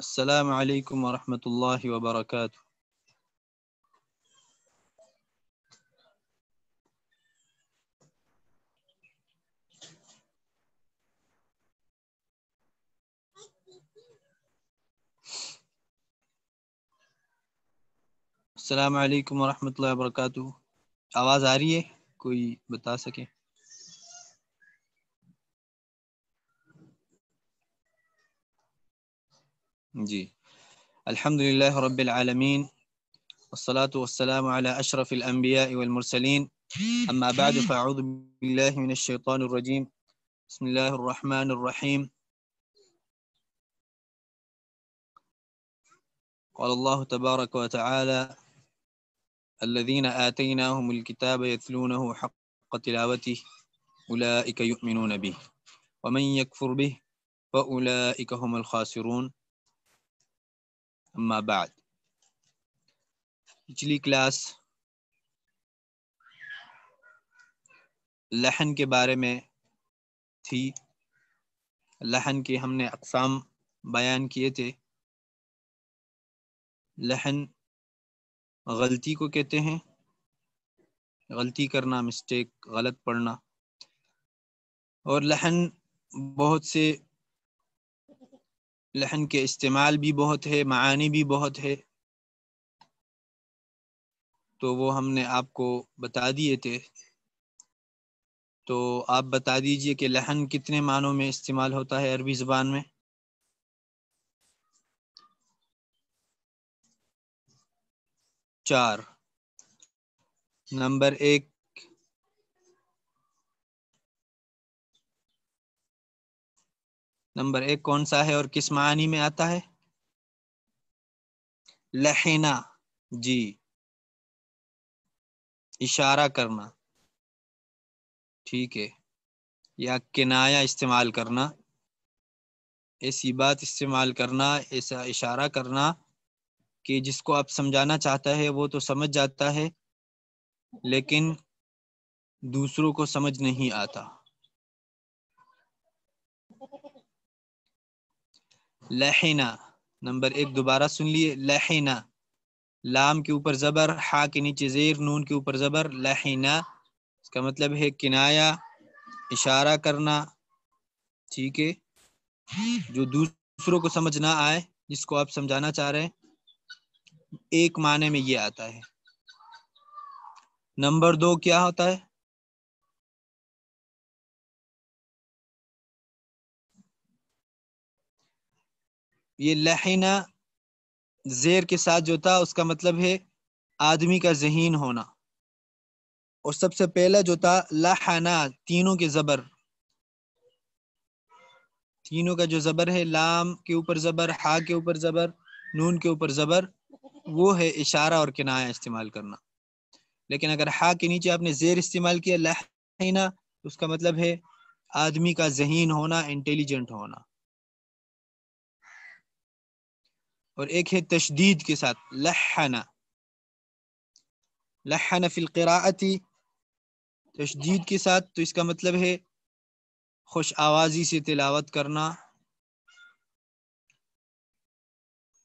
السلام عليكم ورحمة الله وبركاته السلام عليكم ورحمة الله وبركاته آواز आ كوي है جي الحمد لله رب العالمين والصلاة والسلام على أشرف الأنبياء والمرسلين أما بعد فأعوذ بالله من الشيطان الرجيم بسم الله الرحمن الرحيم قال الله تبارك وتعالى الذين آتيناهم الكتاب يتلونه حق تلاوته أولئك يؤمنون به ومن يكفر به فأولئك هم الخاسرون अम्मा बाद पिछली क्लास लहन के बारे में थी लहन के हमने अकसाम बयान किए थे लहन गलती को कहते हैं गलती करना मिस्टेक गलत पढ़ना और लहन बहुत से लहन के इस्तेमाल भी बहुत है मानी भी बहुत है तो वो हमने आपको बता दिए थे तो आप बता दीजिए कि लहन कितने मानों में इस्तेमाल होता है अरबी ज़बान में चार नंबर एक नंबर एक कौन सा है और किस मानी में आता है लहना जी इशारा करना ठीक है या किनाया इस्तेमाल करना ऐसी बात इस्तेमाल करना ऐसा इशारा करना कि जिसको आप समझाना चाहता है वो तो समझ जाता है लेकिन दूसरों को समझ नहीं आता लहना नंबर एक दोबारा सुन लिए लहना लाम के ऊपर ज़बर हा के नीचे जेर नून के ऊपर ज़बर लहना इसका मतलब है किनाया इशारा करना ठीक है जो दूसरों को समझ ना आए जिसको आप समझाना चाह रहे हैं एक माने में ये आता है नंबर दो क्या होता है ये लहना जेर के साथ जो था उसका मतलब है आदमी का जहीन होना और सबसे पहला जो था लहना तीनों के जबर तीनों का जो जबर है लाम के ऊपर जबर हा के ऊपर जबर नून के ऊपर जबर वो है इशारा और किनाया इस्तेमाल करना लेकिन अगर हा के नीचे आपने जेर इस्तेमाल किया लहना तो उसका मतलब है आदमी का जहीन होना इंटेलिजेंट होना और एक है तशदीद के साथ लहना लहना फिलकराती तशदीद के साथ तो इसका मतलब है खुश आवाज़ी से तिलावत करना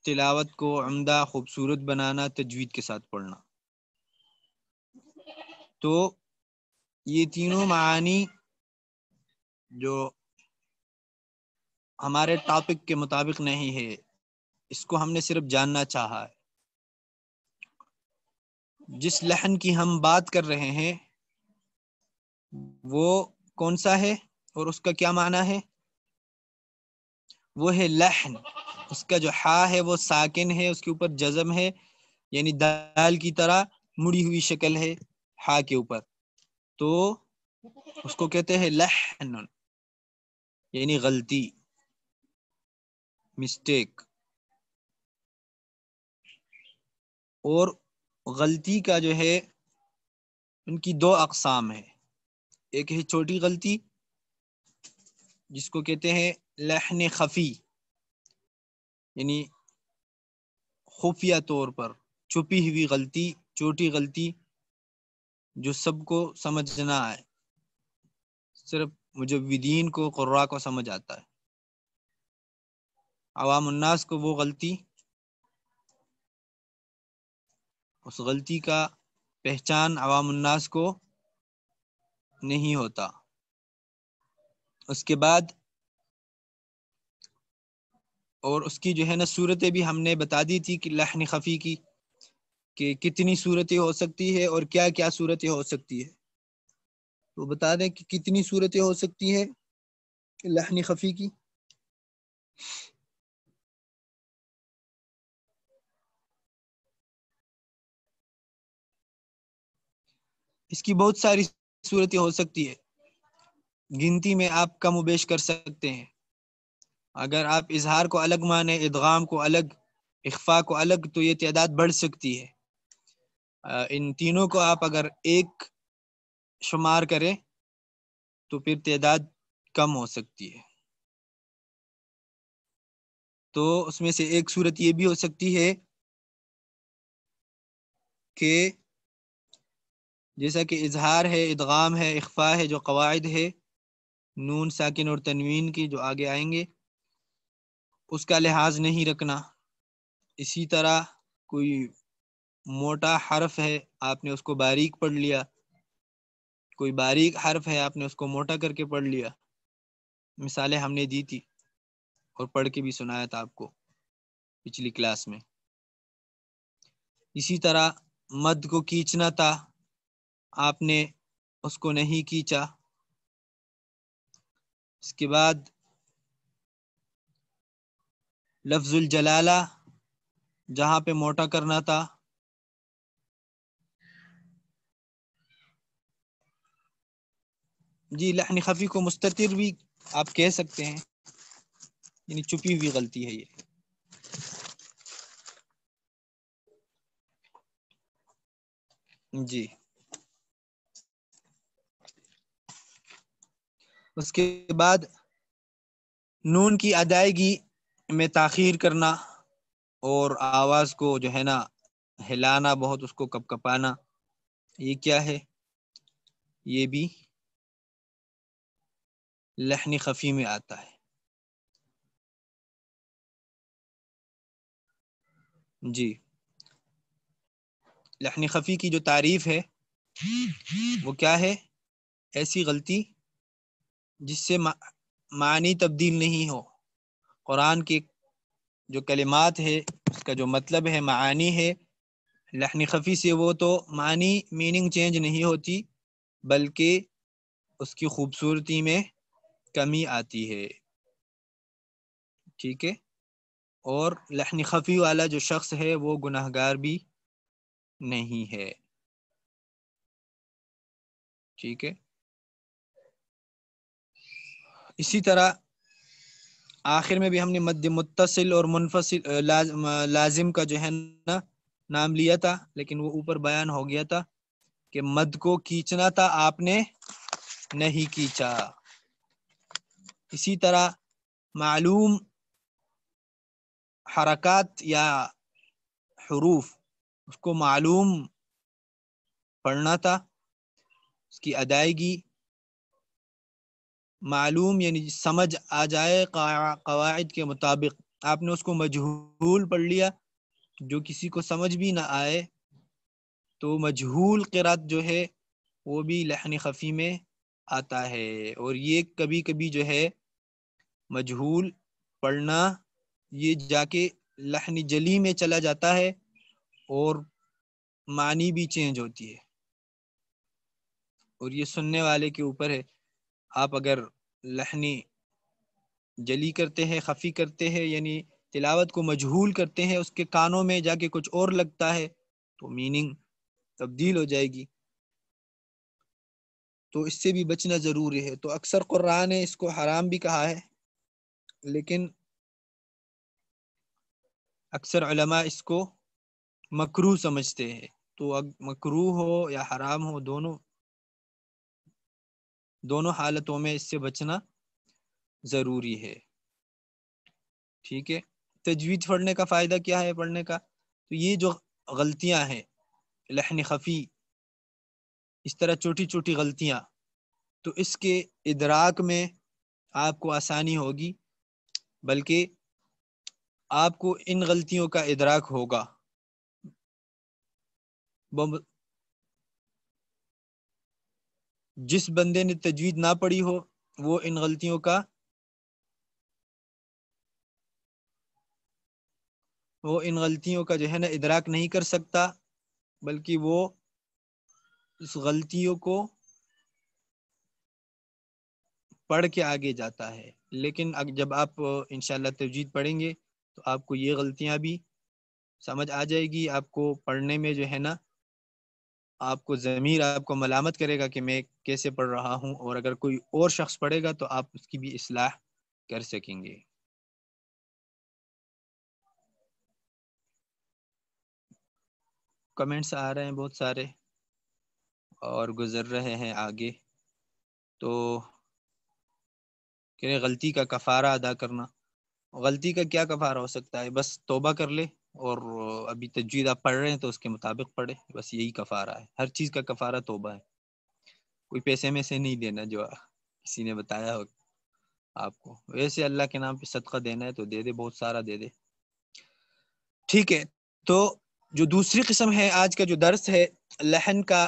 तिलावत को अमदा खूबसूरत बनाना तजवीद के साथ पढ़ना तो ये तीनों मानी जो हमारे टॉपिक के मुताबिक नहीं है इसको हमने सिर्फ जानना चाहा है जिस लहन की हम बात कर रहे हैं वो कौन सा है और उसका क्या माना है वो है लहन उसका जो हा है वो साकिन है उसके ऊपर जजम है यानी दाल की तरह मुड़ी हुई शक्ल है हा के ऊपर तो उसको कहते हैं लहन यानी गलती मिस्टेक और गलती का जो है उनकी दो अकसाम है एक है छोटी गलती जिसको कहते हैं लहन खफी यानी खुफिया तौर पर छुपी हुई गलती छोटी गलती जो सबको समझना है सिर्फ मुजविदीन को कुर्रा को समझ आता है अवामन्नास को वो गलती उस गलती का पहचान अवामन्नास को नहीं होता उसके बाद और उसकी जो है ना सूरतें भी हमने बता दी थी कि लहन खफ़ी की कि कितनी सूरतें हो सकती है और क्या क्या सूरतें हो सकती है तो बता दें कि कितनी सूरतें हो सकती है लहन खफ़ी की इसकी बहुत सारी सूरतें हो सकती है गिनती में आप कम उबेश कर सकते हैं अगर आप इजहार को अलग माने इदगाम को अलग इख्फा को अलग तो ये तादाद बढ़ सकती है इन तीनों को आप अगर एक शुमार करें तो फिर तादाद कम हो सकती है तो उसमें से एक सूरत ये भी हो सकती है कि जैसा कि इजहार है इदगाम है इखफा है जो कवायद है नून साकिन और तनवीन की जो आगे आएंगे उसका लिहाज नहीं रखना इसी तरह कोई मोटा हर्फ है आपने उसको बारीक पढ़ लिया कोई बारीक हर्फ है आपने उसको मोटा करके पढ़ लिया मिसालें हमने दी थी और पढ़ के भी सुनाया था आपको पिछली क्लास में इसी तरह मद को खींचना था आपने उसको नहीं खींचा इसके बाद लफ्जुल जलाला जहां पे मोटा करना था जी लहन खफी को मुस्तर भी आप कह सकते हैं यानी छुपी हुई गलती है ये जी उसके बाद नून की अदायगी में तखीर करना और आवाज़ को जो है ना हिलाना बहुत उसको कपकपाना ये क्या है ये भी लहनी खफी में आता है जी लहनी खफी की जो तारीफ है वो क्या है ऐसी गलती जिससे मानी तब्दील नहीं हो कुरान के जो कलिमात है उसका जो मतलब है मानी है लहन खफी से वो तो मानी मीनिंग चेंज नहीं होती बल्कि उसकी खूबसूरती में कमी आती है ठीक है और लहन खफी वाला जो शख्स है वो गुनाहगार भी नहीं है ठीक है इसी तरह आखिर में भी हमने मध्य मुतसिल और मुनफसिल लाज, लाजिम का जो है ना नाम लिया था लेकिन वो ऊपर बयान हो गया था कि मद को खींचना था आपने नहीं खींचा इसी तरह मालूम हरकत या हरूफ उसको मालूम पढ़ना था उसकी अदायगी मालूम यानी समझ आ जाए कवायद के मुताबिक आपने उसको मजहूल पढ़ लिया जो किसी को समझ भी ना आए तो मजहूल किरात जो है वो भी लहन खफ़ी में आता है और ये कभी कभी जो है मजहूल पढ़ना ये जाके लहन जली में चला जाता है और मानी भी चेंज होती है और ये सुनने वाले के ऊपर है आप अगर लहनी जली करते हैं खफी करते हैं यानी तिलावत को मजहूल करते हैं उसके कानों में जाके कुछ और लगता है तो मीनिंग तब्दील हो जाएगी तो इससे भी बचना ज़रूरी है तो अक्सर कुरान ने इसको हराम भी कहा है लेकिन अक्सर इसको मकरू समझते हैं तो मकरू हो या हराम हो दोनों दोनों हालतों में इससे बचना ज़रूरी है ठीक है तजवीज़ पढ़ने का फ़ायदा क्या है पढ़ने का तो ये जो गलतियां हैं लहन खफ़ी इस तरह छोटी छोटी गलतियां तो इसके इदराक में आपको आसानी होगी बल्कि आपको इन गलतियों का इदराक होगा जिस बंदे ने तजवीद ना पढ़ी हो वो इन गलतियों का वो इन गलतियों का जो है ना इदराक नहीं कर सकता बल्कि वो इस गलतियों को पढ़ के आगे जाता है लेकिन जब आप इनशाला तजवीज पढ़ेंगे तो आपको ये गलतियाँ भी समझ आ जाएगी आपको पढ़ने में जो है ना आपको ज़मीर आपको मलामत करेगा कि मैं कैसे पढ़ रहा हूँ और अगर कोई और शख्स पढ़ेगा तो आप उसकी भी असलाह कर सकेंगे कमेंट्स आ रहे हैं बहुत सारे और गुज़र रहे हैं आगे तो कह गलती का कफ़ारा अदा करना गलती का क्या कफ़ारा हो सकता है बस तोबा कर ले और अभी तजवीद आप पढ़ रहे हैं तो उसके मुताबिक पढ़े बस यही कफारा है हर चीज़ का कफारा तोबा है कोई पैसे में से नहीं देना जो किसी ने बताया हो आपको वैसे अल्लाह के नाम पे सदका देना है तो दे दे बहुत सारा दे दे ठीक है तो जो दूसरी किस्म है आज का जो दर्स है लहन का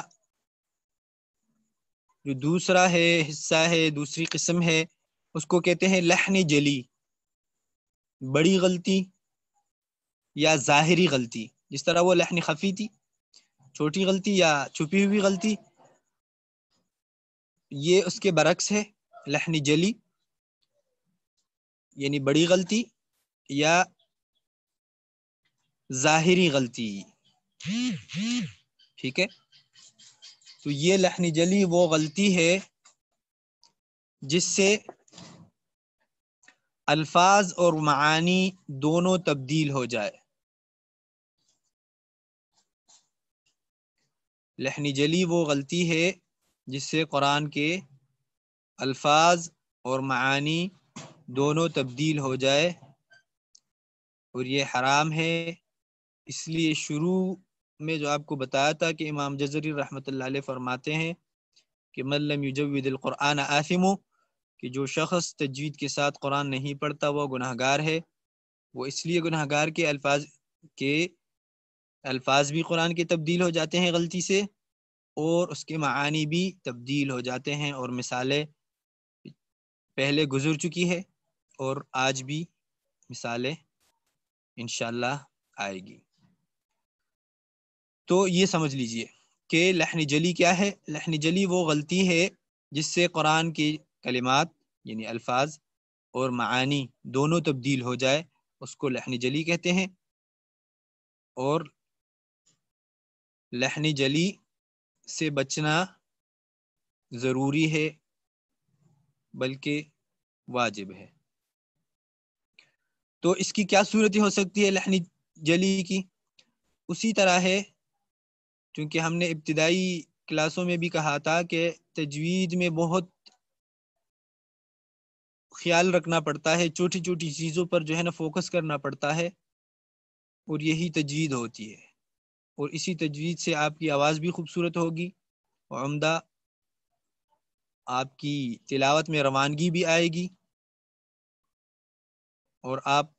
जो दूसरा है हिस्सा है दूसरी किस्म है उसको कहते हैं लहन जली बड़ी गलती या ज़ाहरी गलती जिस तरह वो लहन खफी थी छोटी गलती या छुपी हुई गलती ये उसके बरक्स है लहन जली यानी बड़ी गलती या ज़ाहरी गलती ठीक है तो ये लहन जली वो गलती है जिससे अल्फाज और मानी दोनों तब्दील हो जाए लहनी जली वो गलती है जिससे कुरान के अल्फाज और मानी दोनों तब्दील हो जाए और ये हराम है इसलिए शुरू में जो आपको बताया था कि इमाम जजरी रहमत फरमाते हैं कि मल्लम युजविदुल्कुरान आसिमो कि जो शख्स तजवीद के साथ कुरान नहीं पढ़ता वह गुनाहगार है वो इसलिए गुनाहगार के अल्फाज के अल्फाज भी कुरान के तब्दील हो जाते हैं गलती से और उसके मानी भी तब्दील हो जाते हैं और मिसालें पहले गुजर चुकी है और आज भी मिसालें इन आएगी तो ये समझ लीजिए कि लहन जली क्या है लहन जली वो गलती है जिससे कुरान के कलिमात यानी अल्फाज और मानी दोनों तब्दील हो जाए उसको लहन जली कहते हैं और लहनी जली से बचना ज़रूरी है बल्कि वाजिब है तो इसकी क्या सूरत हो सकती है लहनी जली की उसी तरह है क्योंकि हमने इब्तदाई क्लासों में भी कहा था कि तजवीज़ में बहुत ख्याल रखना पड़ता है छोटी छोटी चीज़ों पर जो है ना फोकस करना पड़ता है और यही तजवीज़ होती है और इसी तजवीज़ से आपकी आवाज़ भी खूबसूरत होगी और उमदा आपकी तिलावत में रवानगी भी आएगी और आप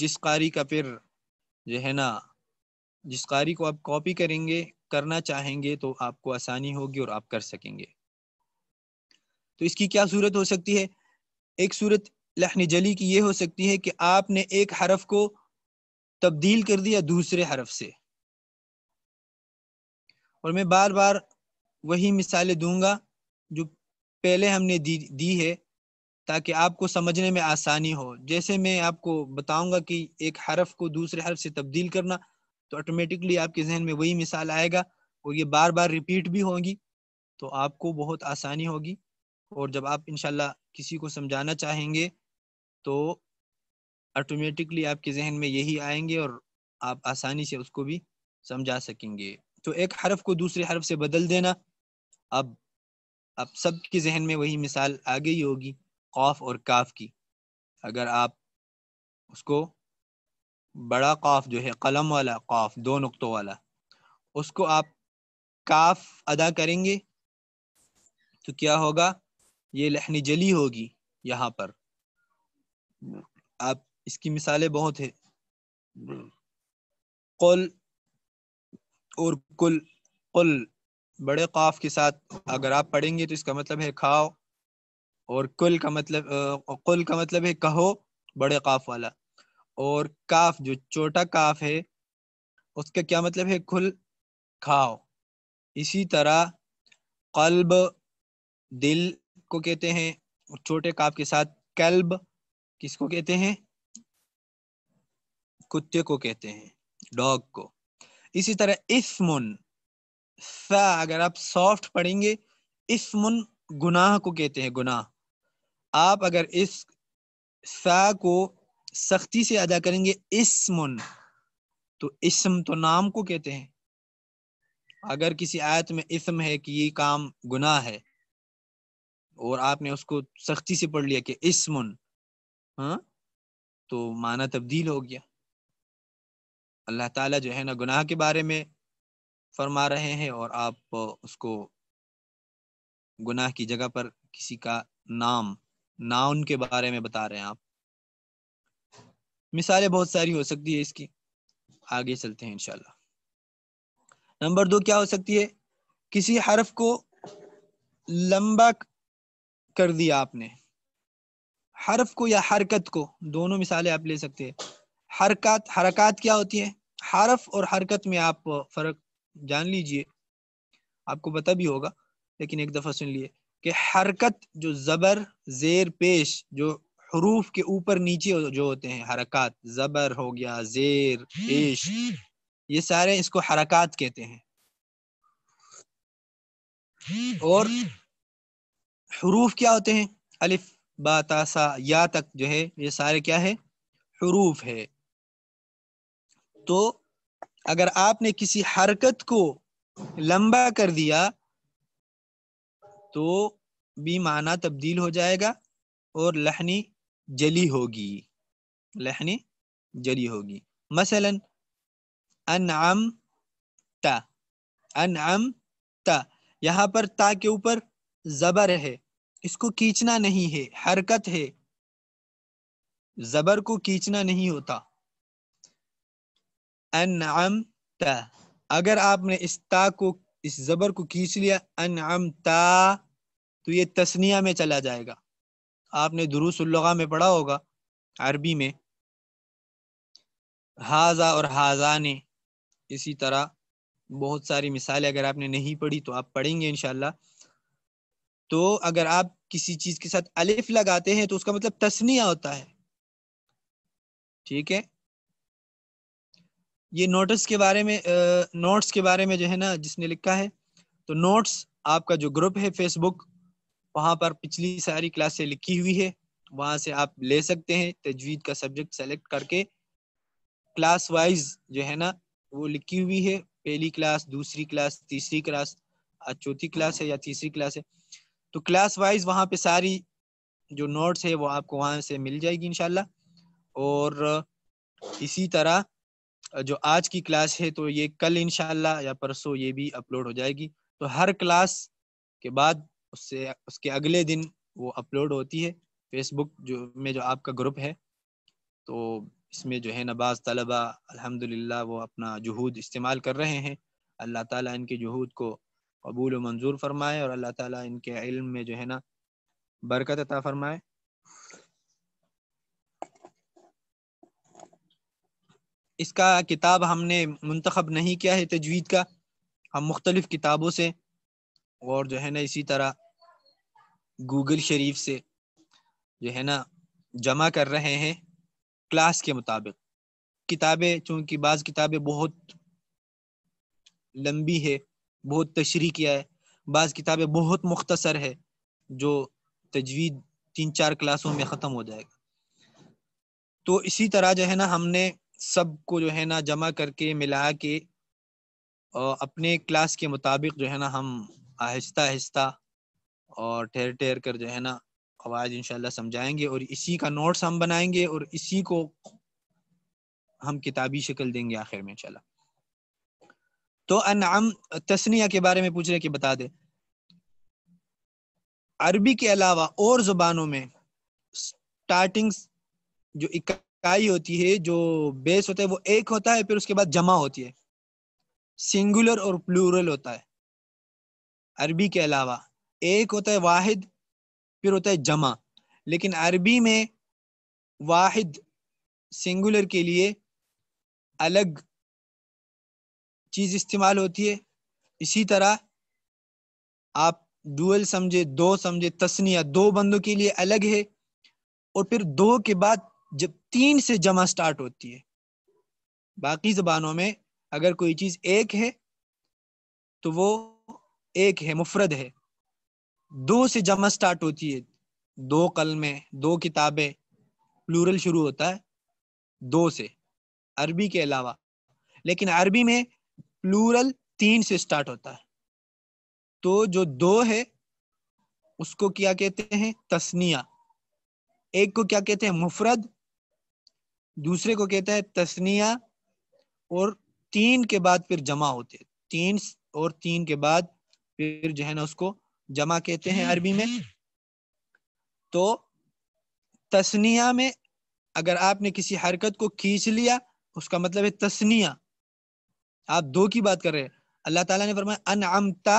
जिस कारी का फिर जो है ना जिस कारी को आप कॉपी करेंगे करना चाहेंगे तो आपको आसानी होगी और आप कर सकेंगे तो इसकी क्या सूरत हो सकती है एक सूरत लहन जली की ये हो सकती है कि आपने एक हरफ को तब्दील कर दिया दूसरे हरफ से और मैं बार बार वही मिसालें दूंगा जो पहले हमने दी दी है ताकि आपको समझने में आसानी हो जैसे मैं आपको बताऊंगा कि एक हरफ को दूसरे हरफ से तब्दील करना तो ऑटोमेटिकली आपके जहन में वही मिसाल आएगा और ये बार बार रिपीट भी होगी तो आपको बहुत आसानी होगी और जब आप इनशाला किसी को समझाना चाहेंगे तो ऑटोमेटिकली आपके जहन में यही आएंगे और आप आसानी से उसको भी समझा सकेंगे तो एक हरफ को दूसरे हरफ से बदल देना अब अब सबके जहन में वही मिसाल आ गई होगी खौफ और काफ की अगर आप उसको बड़ा खौफ जो है कलम वाला खौफ दो नुकतों वाला उसको आप काफ अदा करेंगे तो क्या होगा ये लहनी जली होगी यहाँ पर आप इसकी मिसालें बहुत है हम्म। कुल और कुल कुल बड़े काफ के साथ अगर आप पढ़ेंगे तो इसका मतलब है खाओ और कुल का मतलब कुल का मतलब है कहो बड़े काफ वाला और काफ जो छोटा काफ है उसका क्या मतलब है कुल खाओ इसी तरह कल्ब दिल को कहते हैं छोटे काफ के साथ कल्ब किसको कहते हैं कुत्ते को कहते हैं डॉग को इसी तरह इसमुन सा अगर आप सॉफ्ट पढ़ेंगे इसमुन गुनाह को कहते हैं गुनाह आप अगर इस सा को सख्ती से अदा करेंगे इसमुन तो इसम तो नाम को कहते हैं अगर किसी आयत में इसम है कि ये काम गुनाह है और आपने उसको सख्ती से पढ़ लिया कि इसमुन हाँ तो माना तब्दील हो गया अल्लाह ताला जो है ना गुनाह के बारे में फरमा रहे हैं और आप उसको गुनाह की जगह पर किसी का नाम नाउन के बारे में बता रहे हैं आप मिसालें बहुत सारी हो सकती है इसकी आगे चलते हैं इनशाला नंबर दो क्या हो सकती है किसी हरफ को लंबा कर दिया आपने हरफ को या हरकत को दोनों मिसालें आप ले सकते हैं हरकत हरकत क्या होती है हरफ और हरकत में आप फ़र्क जान लीजिए आपको पता भी होगा लेकिन एक दफ़ा सुन लिए कि हरकत जो ज़बर ज़ेर पेश जो हरूफ के ऊपर नीचे जो होते हैं हरकत ज़बर हो गया ज़ेर पेश ये सारे इसको हरकत कहते हैं और हरूफ क्या होते हैं अलिफ बातासा या तक जो है ये सारे क्या है हरूफ है तो अगर आपने किसी हरकत को लंबा कर दिया तो भी माना तब्दील हो जाएगा और लहनी जली होगी लहनी जली होगी मसलन अनआम ता अनआम ता यहाँ पर ता के ऊपर जबर है इसको कीचना नहीं है हरकत है जबर को कीचना नहीं होता अन अगर आपने इस ता को इस जबर को खींच लिया अन ता तो ये तस्निया में चला जाएगा आपने दुरुसलगा में पढ़ा होगा अरबी में हाजा और हाजा ने इसी तरह बहुत सारी मिसालें अगर आपने नहीं पढ़ी तो आप पढ़ेंगे इनशाला तो अगर आप किसी चीज के साथ अलिफ लगाते हैं तो उसका मतलब तस्निया होता है ठीक है ये नोटिस के बारे में नोट्स के बारे में जो है ना जिसने लिखा है तो नोट्स आपका जो ग्रुप है फेसबुक वहां पर पिछली सारी क्लासें लिखी हुई है वहां से आप ले सकते हैं तजवीद का सब्जेक्ट सेलेक्ट करके क्लास वाइज जो है ना वो लिखी हुई है पहली क्लास दूसरी क्लास तीसरी क्लास आज चौथी क्लास है या तीसरी क्लास है तो क्लास वाइज वहां पे सारी जो नोट्स है वो आपको वहां से मिल जाएगी इनशाला और इसी तरह जो आज की क्लास है तो ये कल इनशाला या परसों ये भी अपलोड हो जाएगी तो हर क्लास के बाद उससे उसके अगले दिन वो अपलोड होती है फेसबुक जो में जो आपका ग्रुप है तो इसमें जो है नबाज तलबा अल्हम्दुलिल्लाह वो अपना जहूद इस्तेमाल कर रहे हैं अल्लाह ताला इनके जहूद को कबूल मंजूर फरमाए और अल्लाह ताला इनके इल्म में जो है ना बरकत अता फरमाए इसका किताब हमने मंतखब नहीं किया है तजवीद का हम मुख्तलिफ़ किताबों से और जो है ना इसी तरह गूगल शरीफ से जो है ना जमा कर रहे हैं क्लास के मुताबिक किताबें चूंकि बाज़ किताबें बहुत लंबी है बहुत तशरी किया है बाज़ किताबें बहुत मुख्तसर है जो तजवीद तीन चार क्लासों में ख़त्म हो जाएगा तो इसी तरह जो है ना हमने सबको जो है ना जमा करके मिला के अपने क्लास के मुताबिक जो है ना हम आहिस्ता आहिस्ता और ठहर ठहर कर जो है ना आवाज़ इंशाल्लाह समझाएंगे और इसी का नोट्स हम बनाएंगे और इसी को हम किताबी शक्ल देंगे आखिर में इनशाला तो अनाम तस्निया के बारे में पूछ रहे कि बता दे अरबी के अलावा और ज़ुबानों में स्टार्टिंग जो इकाई होती है जो बेस होता है वो एक होता है फिर उसके बाद जमा होती है सिंगुलर और प्लूरल होता है अरबी के अलावा एक होता है वाहिद फिर होता है जमा लेकिन अरबी में वाहिद सिंगुलर के लिए अलग चीज इस्तेमाल होती है इसी तरह आप डुअल समझे दो समझे तस्निया दो बंदों के लिए अलग है और फिर दो के बाद जब तीन से जमा स्टार्ट होती है बाकी जबानों में अगर कोई चीज एक है तो वो एक है मुफरद है दो से जमा स्टार्ट होती है दो कलमें दो किताबें प्लूरल शुरू होता है दो से अरबी के अलावा लेकिन अरबी में प्लूरल तीन से स्टार्ट होता है तो जो दो है उसको क्या कहते हैं तस्निया एक को क्या कहते हैं मुफरद दूसरे को कहता है तस्निया और तीन के बाद फिर जमा होते हैं तीन और तीन के बाद फिर जो है ना उसको जमा कहते हैं अरबी में तो तस्निया में अगर आपने किसी हरकत को खींच लिया उसका मतलब है तस्निया आप दो की बात कर रहे हैं अल्लाह ताला ने फरमाया अन अमता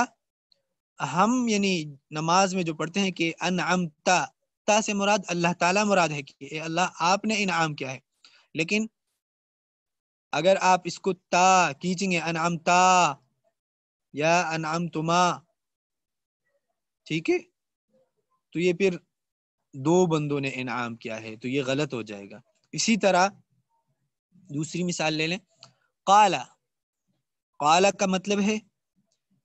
हम यानी नमाज में जो पढ़ते हैं कि अन अमता ता से मुराद अल्लाह ताला मुराद है कि अल्लाह आपने इनाम किया है लेकिन अगर आप इसको ता कीचेंगे अनाम ता या अनाम तुमा ठीक है तो ये फिर दो बंदों ने इनाम किया है तो ये गलत हो जाएगा इसी तरह दूसरी मिसाल ले लें काला काला का मतलब है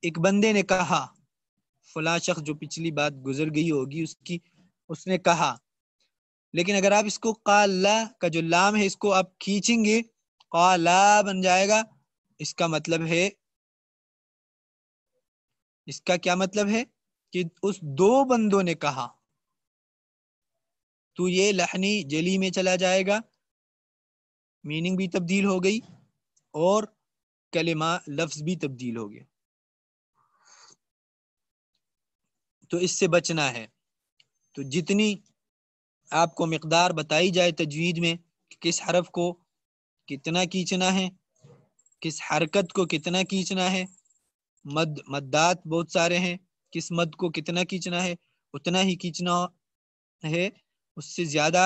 एक बंदे ने कहा फला शख्स जो पिछली बात गुजर गई होगी उसकी उसने कहा लेकिन अगर आप इसको काला का जो लाम है इसको आप खींचेंगे काला बन जाएगा इसका मतलब है इसका क्या मतलब है कि उस दो बंदों ने कहा तो ये लहनी जली में चला जाएगा मीनिंग भी तब्दील हो गई और कलेमा लफ्ज भी तब्दील हो गया तो इससे बचना है तो जितनी आपको मकदार बताई जाए तजवीद में कि किस हरफ को कितना खींचना है किस हरकत को कितना खींचना है मद मद्दात बहुत सारे हैं किस मद को कितना खींचना है उतना ही खींचना है उससे ज़्यादा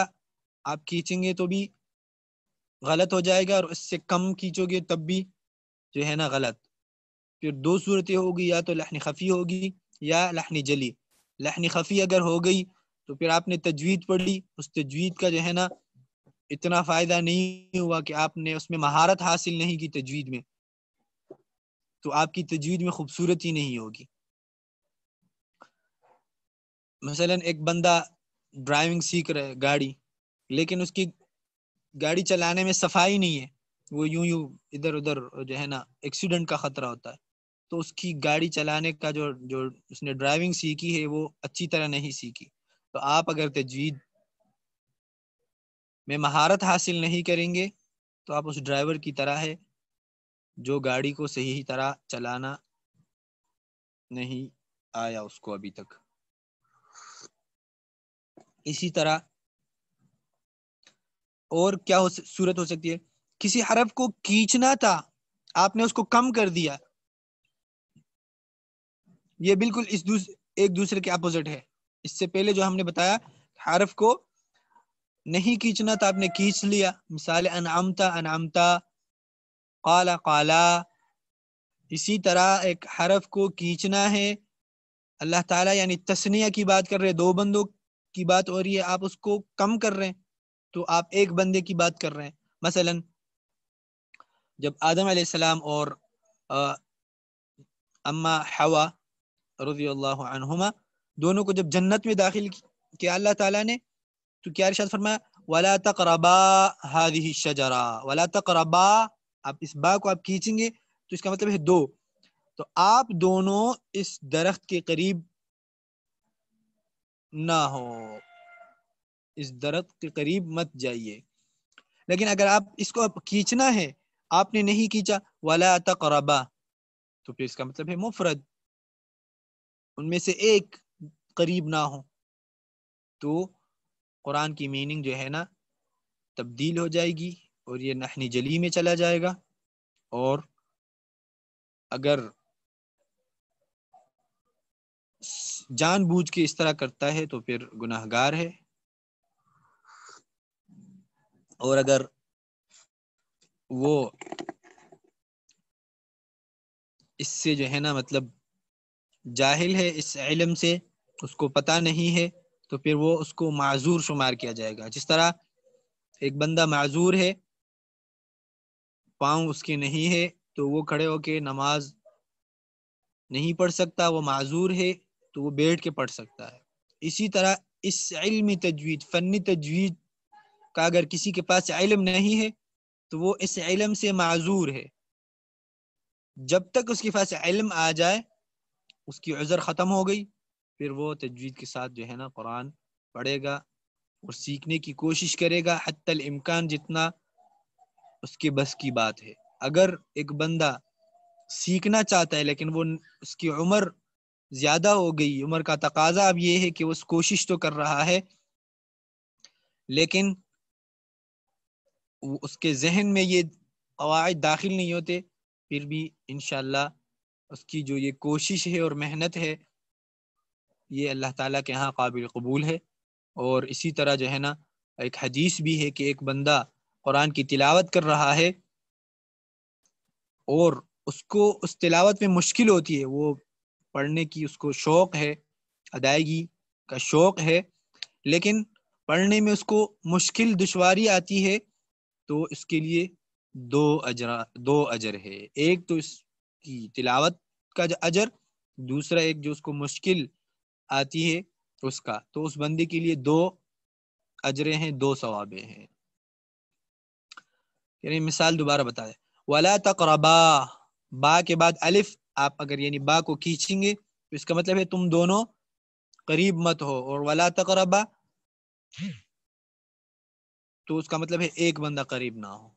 आप खींचेंगे तो भी गलत हो जाएगा और उससे कम खींचोगे तब भी जो है ना गलत फिर दो सूरतें होगी या तो लहन खफ़ी होगी या लहन जली लहन खफ़ी अगर हो गई तो फिर आपने तजवीद पढ़ी उस तजवीद का जो है ना इतना फायदा नहीं हुआ कि आपने उसमें महारत हासिल नहीं की तजवीद में तो आपकी तजवीद में खूबसूरती नहीं होगी मसलन एक बंदा ड्राइविंग सीख रहा है गाड़ी लेकिन उसकी गाड़ी चलाने में सफाई नहीं है वो यूं यूं इधर उधर जो है ना एक्सीडेंट का खतरा होता है तो उसकी गाड़ी चलाने का जो जो उसने ड्राइविंग सीखी है वो अच्छी तरह नहीं सीखी तो आप अगर तजवीद में महारत हासिल नहीं करेंगे तो आप उस ड्राइवर की तरह है जो गाड़ी को सही तरह चलाना नहीं आया उसको अभी तक इसी तरह और क्या हो सूरत हो सकती है किसी हरफ को खींचना था आपने उसको कम कर दिया ये बिल्कुल इस दूस, एक दूसरे के अपोजिट है इससे पहले जो हमने बताया हरफ को नहीं खींचना था तो आपने खींच लिया मिसाल अनामता अनामता काला काला इसी तरह एक हरफ को खींचना है अल्लाह ताला यानी तस्निया की बात कर रहे हैं दो बंदों की बात हो रही है आप उसको कम कर रहे हैं तो आप एक बंदे की बात कर रहे हैं मसलन जब आदम सलाम और आ, अम्मा हवा रजी अल्लाह दोनों को जब जन्नत में दाखिल किया अल्लाह ताला ने तो क्या इरशाद फरमाया वला तकरबा हादी शजरा वला तकरबा आप इस बा को आप खींचेंगे तो इसका मतलब है दो तो आप दोनों इस दरख्त के करीब ना हो इस दरख्त के करीब मत जाइए लेकिन अगर आप इसको आप खींचना है आपने नहीं खींचा वाला तकरबा तो फिर इसका मतलब है मुफरद उनमें से एक करीब ना हो तो कुरान की मीनिंग जो है ना तब्दील हो जाएगी और ये नहनी जली में चला जाएगा और अगर जानबूझ के इस तरह करता है तो फिर गुनाहगार है और अगर वो इससे जो है ना मतलब जाहिल है इस इलम से उसको पता नहीं है तो फिर वो उसको माजूर शुमार किया जाएगा जिस तरह एक बंदा माजूर है पाँव उसके नहीं है तो वो खड़े होके नमाज नहीं पढ़ सकता वो माजूर है तो वो बैठ के पढ़ सकता है इसी तरह इस इल्मी तजवीज फ़नी तजवीज का अगर किसी के पास इलम नहीं है तो वो इस इलम से माजूर है जब तक उसके पास इलम आ जाए उसकी उज़र ख़त्म हो गई फिर वो तजवीद के साथ जो है ना कुरान पढ़ेगा और सीखने की कोशिश करेगा हतल इम्कान जितना उसके बस की बात है अगर एक बंदा सीखना चाहता है लेकिन वो उसकी उम्र ज़्यादा हो गई उम्र का तकाजा अब ये है कि वो कोशिश तो कर रहा है लेकिन उसके जहन में ये कवायद दाखिल नहीं होते फिर भी इन उसकी जो ये कोशिश है और मेहनत है ये अल्लाह ताला के यहाँ काबिल कबूल है और इसी तरह जो है ना एक हदीस भी है कि एक बंदा कुरान की तिलावत कर रहा है और उसको उस तिलावत में मुश्किल होती है वो पढ़ने की उसको शौक़ है अदायगी का शौक़ है लेकिन पढ़ने में उसको मुश्किल दुशारी आती है तो इसके लिए दो अजरा दो अजर है एक तो इसकी तिलावत का अजर दूसरा एक जो उसको मुश्किल आती है उसका तो उस बंदी के लिए दो अजरे हैं दो सवाबे हैं यानी मिसाल दोबारा बता दें वाला तक बा के बाद अलिफ आप अगर यानी बा को खींचेंगे तो इसका मतलब है तुम दोनों करीब मत हो और वाला तकरबा तो उसका मतलब है एक बंदा करीब ना हो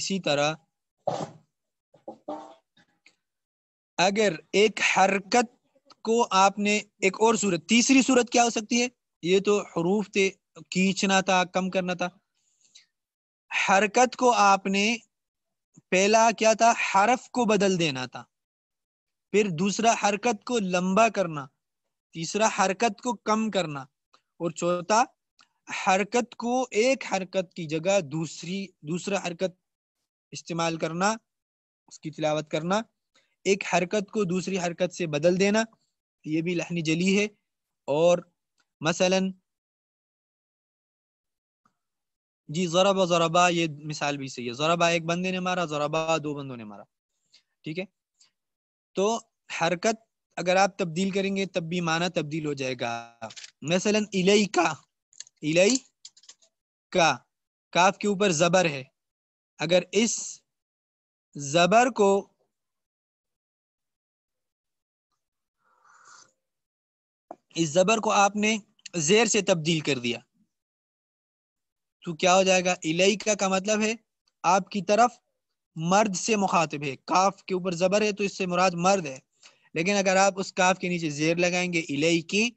इसी तरह अगर एक हरकत को आपने एक और सूरत तीसरी सूरत क्या हो सकती है ये तो हरूफ थे खींचना था कम करना था हरकत को आपने पहला क्या था हरफ को बदल देना था फिर दूसरा हरकत को लंबा करना तीसरा हरकत को कम करना और चौथा हरकत को एक हरकत की जगह दूसरी दूसरा हरकत इस्तेमाल करना उसकी तिलावत करना एक हरकत को दूसरी हरकत से बदल देना ये भी लहनी जली है और मसलन जी जराबा जराबा ये मिसाल भी सही है जराबा एक बंदे ने मारा जराबा दो बंदों ने मारा ठीक है तो हरकत अगर आप तब्दील करेंगे तब भी माना तब्दील हो जाएगा मसलन इलई का इलई का काफ के ऊपर जबर है अगर इस जबर को इस जबर को आपने जेर से तब्दील कर दिया तो क्या हो जाएगा इलाई का, का मतलब है आपकी तरफ मर्द से मुखातिब है काफ के ऊपर जबर है तो इससे मुराद मर्द है लेकिन अगर आप उस काफ के नीचे जेर लगाएंगे इलई की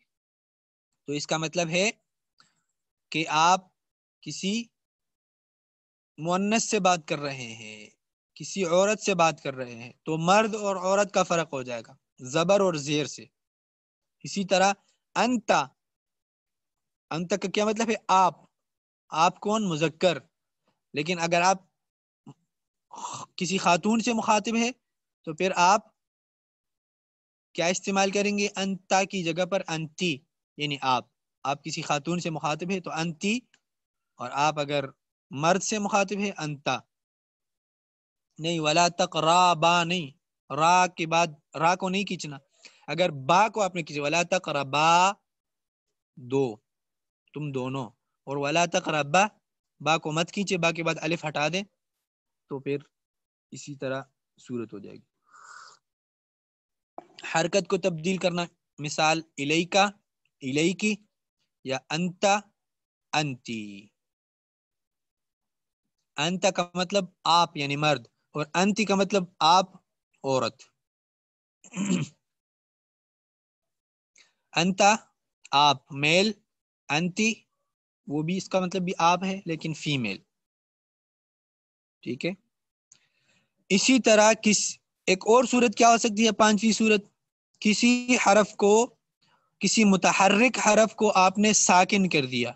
तो इसका मतलब है कि आप किसी मुन्नस से बात कर रहे हैं किसी औरत से बात कर रहे हैं तो मर्द और औरत का फर्क हो जाएगा जबर और जेर से इसी तरह अंता अंत का क्या मतलब है आप आप कौन मुजक्कर लेकिन अगर आप किसी खातून से मुखातिब है तो फिर आप क्या इस्तेमाल करेंगे अंता की जगह पर अंति यानी आप आप किसी खातून से मुखातिब है तो अंति और आप अगर मर्द से मुखातिब है अंता नहीं वाला तक रा बा नहीं रा के बाद रा को नहीं खींचना अगर बा को आपने कीजिए वला रबा दो तुम दोनों और वला रबा बा को मत खींचे बा के बाद अलिफ हटा दें तो फिर इसी तरह सूरत हो जाएगी हरकत को तब्दील करना मिसाल इलई का इलई की या अंता अंती अंता का मतलब आप यानी मर्द और अंति का मतलब आप औरत अंता आप मेल अंति वो भी इसका मतलब भी आप है लेकिन फीमेल ठीक है इसी तरह किस एक और सूरत क्या हो सकती है पांचवी सूरत किसी हरफ को किसी मुतहरक हरफ को आपने साकिन कर दिया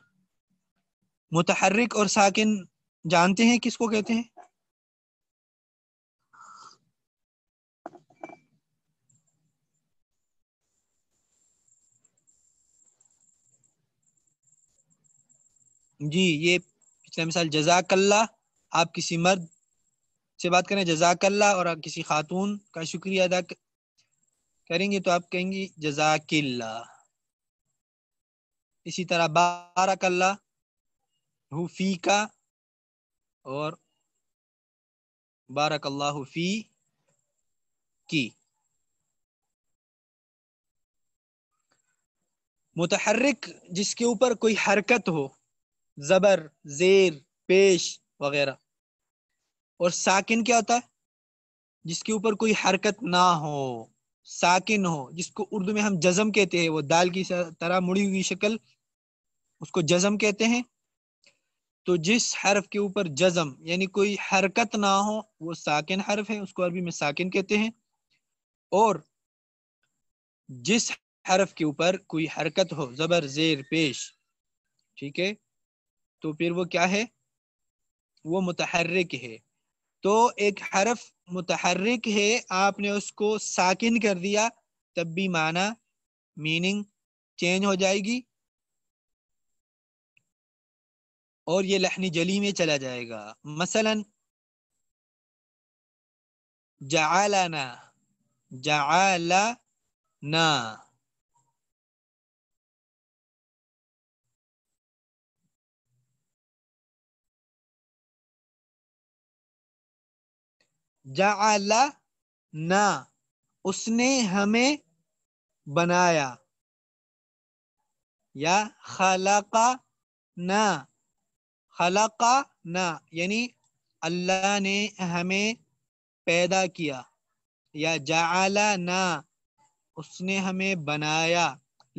मुतहरक और साकिन जानते हैं किसको कहते हैं जी ये पिछले मिसाल जजाकल्ला आप किसी मर्द से बात करें जजाकल्ला और आप किसी खातून का शुक्रिया अदा करेंगे तो आप कहेंगी जजाकिल्ला इसी तरह बारकल्ला हुफी का और बारकल्ला हुफी की मुतहरक जिसके ऊपर कोई हरकत हो ज़बर ज़ेर पेश वगैरह और साकिन क्या होता है जिसके ऊपर कोई हरकत ना हो साकिन हो जिसको उर्दू में हम जजम कहते हैं वो दाल की तरह मुड़ी हुई शक्ल उसको जजम कहते हैं तो जिस हर्फ के ऊपर जजम यानी कोई हरकत ना हो वो साकिन हर्फ है उसको अरबी में साकिन कहते हैं और जिस हर्फ के ऊपर कोई हरकत हो जबर जेर पेश ठीक है तो फिर वो क्या है वो मुतहरक है तो एक हरफ मुतहरक है आपने उसको साकिन कर दिया तब भी माना मीनिंग चेंज हो जाएगी और ये लहनी जली में चला जाएगा मसलन जाला ना जाअला ना उसने हमें बनाया या खलाका ना खलाका ना यानी अल्लाह ने हमें पैदा किया या जाला ना उसने हमें बनाया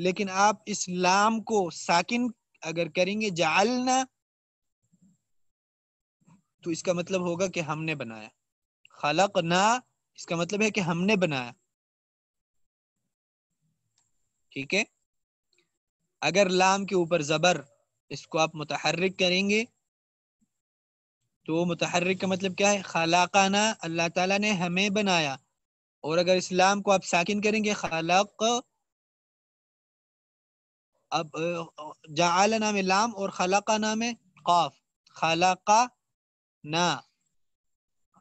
लेकिन आप इस्लाम को साकिन अगर करेंगे जालना तो इसका मतलब होगा कि हमने बनाया खलक ना इसका मतलब है कि हमने बनाया ठीक है अगर लाम के ऊपर जबर इसको आप मुतहरक करेंगे तो मुतहरक का मतलब क्या है खलाकाना अल्लाह ताला ने हमें बनाया और अगर इस्लाम को आप साकिन करेंगे खलक अब जाला नाम लाम और खलाका नाम काफ खलाका ना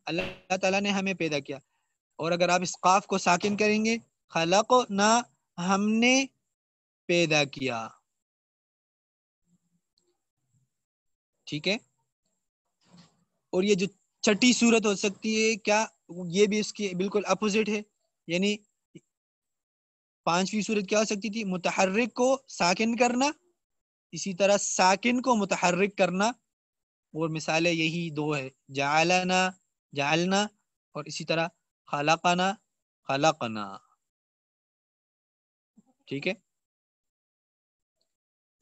अल्लाह ताला ने हमें पैदा किया और अगर आप इस काफ को साकिन करेंगे खलक ना हमने पैदा किया ठीक है और ये जो छठी सूरत हो सकती है क्या ये भी इसकी बिल्कुल अपोजिट है यानी पांचवी सूरत क्या हो सकती थी मुतहरक को साकिन करना इसी तरह साकिन को मुतहरक करना और मिसालें यही दो है जालना जालना और इसी तरह खलाकाना खलाकना ठीक है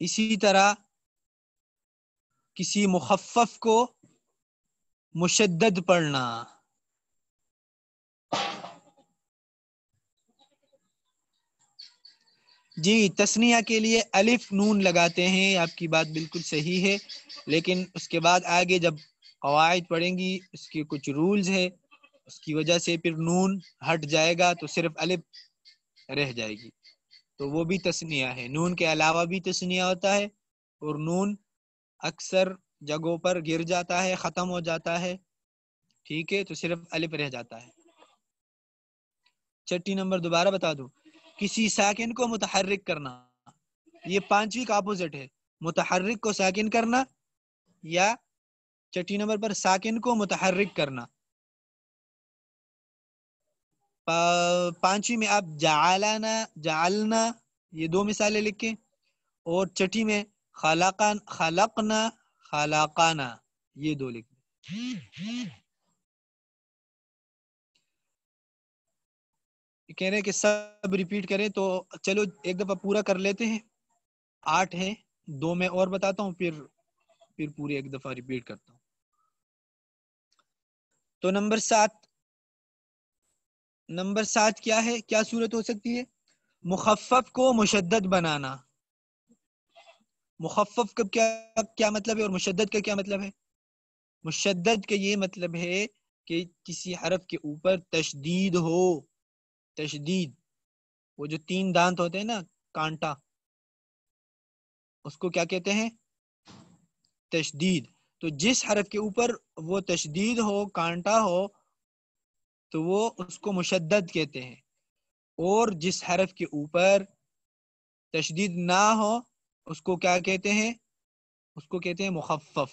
इसी तरह किसी मुखफ को मुशद पढ़ना जी तस्निया के लिए अलिफ नून लगाते हैं आपकी बात बिल्कुल सही है लेकिन उसके बाद आगे जब कवायद पढ़ेंगी उसके कुछ रूल्स है उसकी वजह से फिर नून हट जाएगा तो सिर्फ अलिफ रह जाएगी तो वो भी तस्निया है नून के अलावा भी तस्निया होता है और नून अक्सर जगहों पर गिर जाता है ख़त्म हो जाता है ठीक है तो सिर्फ अलिफ रह जाता है चट्टी नंबर दोबारा बता दो किसी साकिन को मुतहरक करना ये पांचवी का अपोजिट है मुतहरक को साकिन करना या छठी नंबर पर साकिन को मुतहरक करना पांचवी में आप जालाना जालना ये दो मिसालें लिखें और छठी में खलाकान खलकना खलाकाना ये दो लिख कह रहे हैं कि सब रिपीट करें तो चलो एक दफा पूरा कर लेते हैं आठ है दो मैं और बताता हूँ फिर फिर पूरी एक दफा रिपीट करता हूँ तो नंबर सात नंबर सात क्या है क्या सूरत हो सकती है मुखफ़ को मुशद बनाना मुखफ़ का क्या क्या मतलब है और मुशद्द का क्या मतलब है मुशद्द का ये मतलब है कि किसी हरफ के ऊपर तशदीद हो तशदीद वो जो तीन दांत होते हैं ना कांटा उसको क्या कहते हैं तशदीद तो जिस हरफ के ऊपर वो तशदीद हो कांटा हो तो वो उसको मुशद कहते हैं और जिस हरफ के ऊपर तशदीद ना हो उसको क्या कहते हैं उसको कहते हैं मुखफ़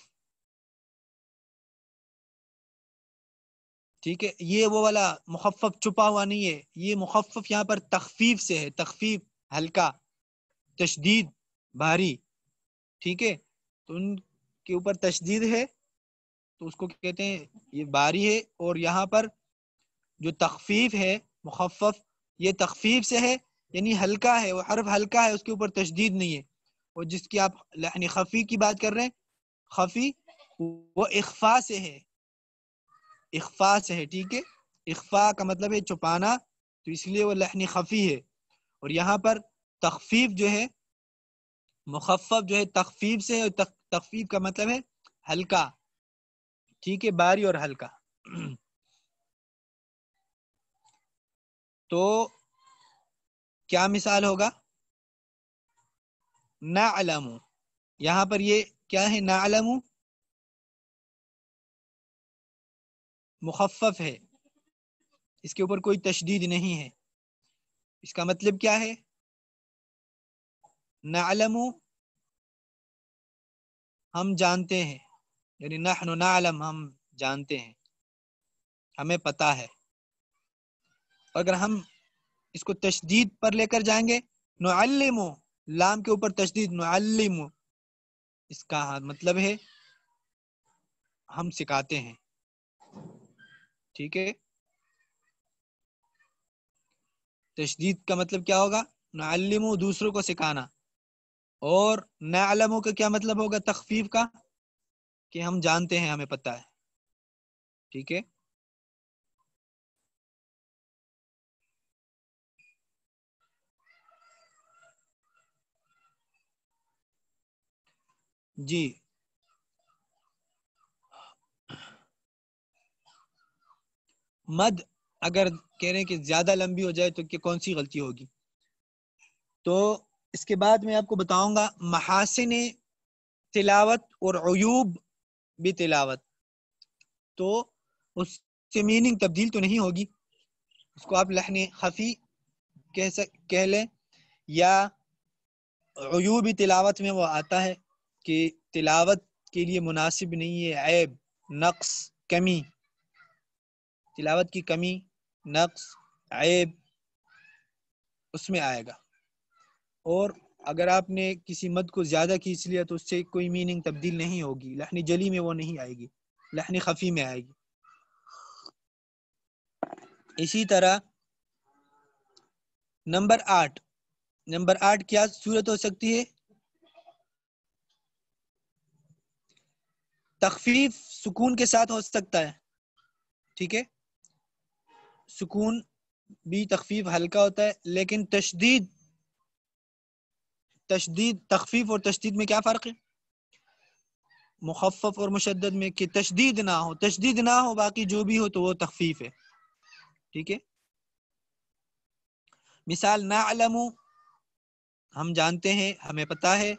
ठीक है ये वो वाला मुखफ़ छुपा हुआ नहीं है ये मुखफ़ यहाँ पर तखफीफ से है तखफीफ हल्का तशदीद भारी ठीक है तो उन के ऊपर तशदीद है तो उसको कहते हैं ये बारी है और यहाँ पर जो तखफीफ है मुखफ़ ये तखफीफ से है यानी हल्का है वो हर्फ हल्का है उसके ऊपर तशदीद नहीं है और जिसकी आप यानी खफ़ी की बात कर रहे हैं खफ़ी वो इखफा से है इखफा से है ठीक है इखफा का मतलब है छुपाना तो इसलिए वो लहनी खफ़ी है और यहाँ पर तखफीफ जो है मुखफ़ जो है तकफीब से और तक, का मतलब है हल्का ठीक है बारी और हल्का तो क्या मिसाल होगा ना यहां पर ये क्या है ना अलमू मुखफ़ है इसके ऊपर कोई तशदीद नहीं है इसका मतलब क्या है नालमु हम जानते हैं यानी नहनु नालम हम जानते हैं हमें पता है अगर हम इसको तशदीद पर लेकर जाएंगे नुअल्लिमु लाम के ऊपर तशदीद नुअल्लिमु इसका हाँ मतलब है हम सिखाते हैं ठीक है तशदीद का मतलब क्या होगा नालिमो दूसरों को सिखाना और नालमों का क्या मतलब होगा तखफीफ का कि हम जानते हैं हमें पता है ठीक है जी मद अगर कह रहे हैं कि ज्यादा लंबी हो जाए तो कौन सी गलती होगी तो इसके बाद मैं आपको बताऊंगा महासिन तिलावत और अयूब भी तिलावत तो उससे मीनिंग तब्दील तो नहीं होगी उसको आप लहन खफी कह सक कह लें या तिलावत में वो आता है कि तिलावत के लिए मुनासिब नहीं है ऐब नक्स कमी तिलावत की कमी नक्स ऐब उसमें आएगा और अगर आपने किसी मद को ज़्यादा खींच लिया तो उससे कोई मीनिंग तब्दील नहीं होगी लहनी जली में वो नहीं आएगी लहनी खफी में आएगी इसी तरह नंबर आठ नंबर आठ क्या सूरत हो सकती है तखफीफ सुकून के साथ हो सकता है ठीक है सुकून भी तखफीफ हल्का होता है लेकिन तशदीद तशदीद तखफीफ और तशदीद में क्या फ़र्क है मुखफ़ और मुशद में कि तशदीद ना हो तशदीद ना हो बाकी जो भी हो तो वो तखफीफ है ठीक है मिसाल ना हम जानते हैं हमें पता है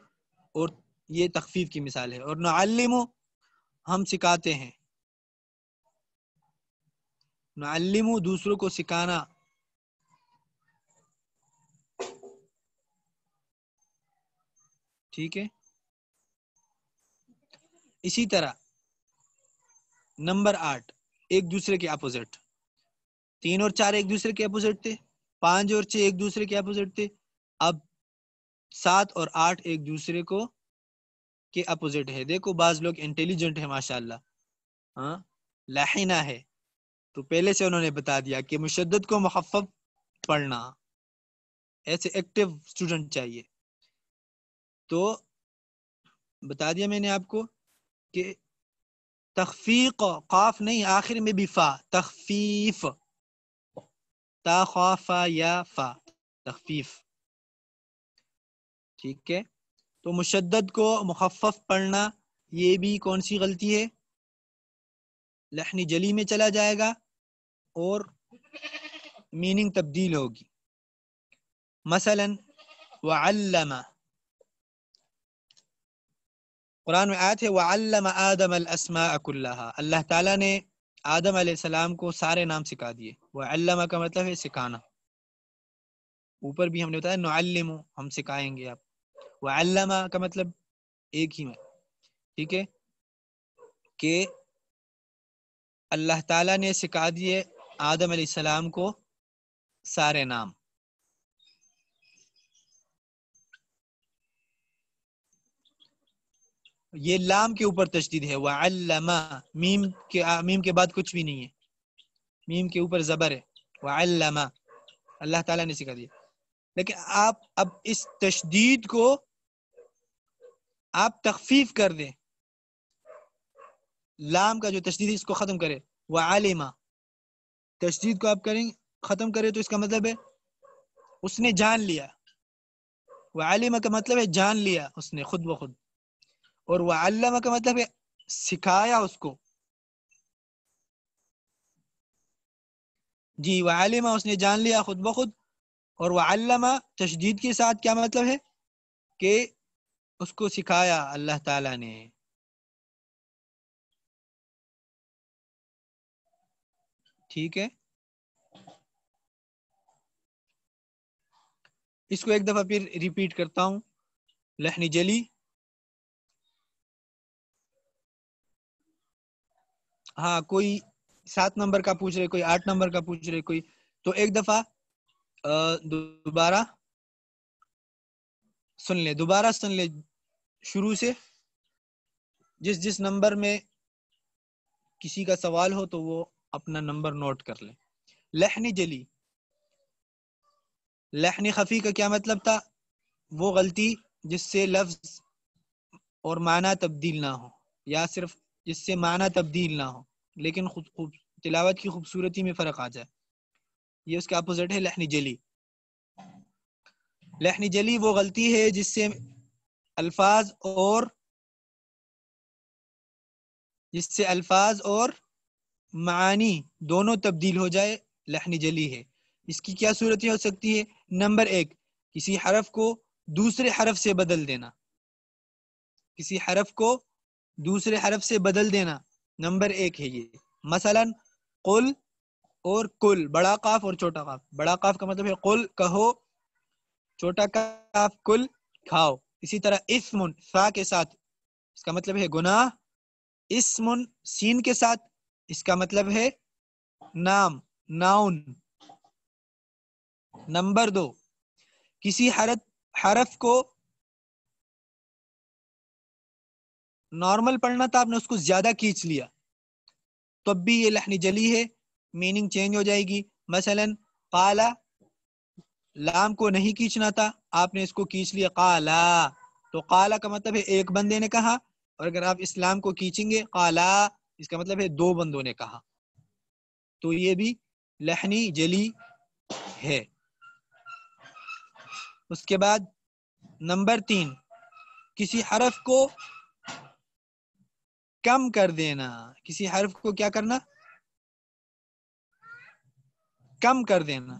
और ये तखफीफ की मिसाल है और नालमो हम सिखाते हैं नालमो दूसरों को सिखाना ठीक है इसी तरह नंबर आठ एक दूसरे के अपोजिट तीन और चार एक दूसरे के अपोजिट थे पांच और छह एक दूसरे के अपोजिट थे अब सात और आठ एक दूसरे को के अपोजिट है देखो बाज लोग इंटेलिजेंट है माशाल्लाह हाँ लहिना है तो पहले से उन्होंने बता दिया कि मुशद को मुहफ पढ़ना ऐसे एक्टिव स्टूडेंट चाहिए तो बता दिया मैंने आपको कि तखफीक काफ नहीं आखिर में भी फा तखफीफ ताफा या फा तखफीफ ठीक है तो मुशद को मुखफ़ पढ़ना ये भी कौन सी गलती है लहनी जली में चला जाएगा और मीनिंग तब्दील होगी मसलन वल्लमा कुरान में आए थे वह आदम अलसमा अल्लाह ताला ने आदम सलाम को सारे नाम सिखा दिए अल्लामा का मतलब है सिखाना ऊपर भी हमने बताया नम हम सिखाएंगे आप अल्लामा का मतलब एक ही में ठीक है कि अल्लाह ताला ने सिखा दिए आदम सलाम को सारे नाम ये लाम के ऊपर तशदीद है वल्लमा मीम के मीम के बाद कुछ भी नहीं है मीम के ऊपर ज़बर है वल्लमा अल्लाह ताला ने सिखा दिया लेकिन आप अब इस तशदीद को आप तखफीफ कर दें लाम का जो तशदीद है इसको ख़त्म करें वालिमा आलिमा तशदीद को आप करें ख़त्म करें तो इसका मतलब है उसने जान लिया वह आलिमा का मतलब है जान लिया उसने खुद ब खुद और अल्लाह का मतलब है सिखाया उसको जी वालिमा उसने जान लिया खुद ब खुद और वह वाल्लमा तशदीद के साथ क्या मतलब है कि उसको सिखाया अल्लाह ताला ने ठीक है इसको एक दफ़ा फिर रिपीट करता हूं लहनी जली हाँ कोई सात नंबर का पूछ रहे कोई आठ नंबर का पूछ रहे कोई तो एक दफा दोबारा सुन ले दोबारा सुन ले शुरू से जिस जिस नंबर में किसी का सवाल हो तो वो अपना नंबर नोट कर ले लहनी जली लहनी खफी का क्या मतलब था वो गलती जिससे लफ्ज और माना तब्दील ना हो या सिर्फ जिससे माना तब्दील ना हो लेकिन खुद खुद तिलावत की खूबसूरती में फ़र्क आ जाए ये उसका अपोजिट है लहनी जली लहनी जली वो गलती है जिससे अल्फाज और जिससे अल्फाज और मानी दोनों तब्दील हो जाए लहनी जली है इसकी क्या सूरत हो सकती है नंबर एक किसी हरफ को दूसरे हरफ से बदल देना किसी हरफ को दूसरे हरफ से बदल देना नंबर एक है ये मसलन कुल और कुल बड़ा काफ और छोटा काफ बड़ा काफ का मतलब है कुल कहो छोटा काफ कुल खाओ इसी तरह इसमुन सा के साथ इसका मतलब है गुनाह इसमुन सीन के साथ इसका मतलब है नाम नाउन नंबर दो किसी हरत हरफ को नॉर्मल पढ़ना था आपने उसको ज्यादा खींच लिया तब भी ये लहनी जली है मीनिंग चेंज हो जाएगी मसलन काला लाम को नहीं खींचना था आपने इसको खींच लिया काला तो काला का मतलब है एक बंदे ने कहा और अगर आप इस्लाम को खींचेंगे काला इसका मतलब है दो बंदों ने कहा तो ये भी लहनी जली है उसके बाद नंबर तीन किसी हरफ को कम कर देना किसी हर्फ को क्या करना कम कर देना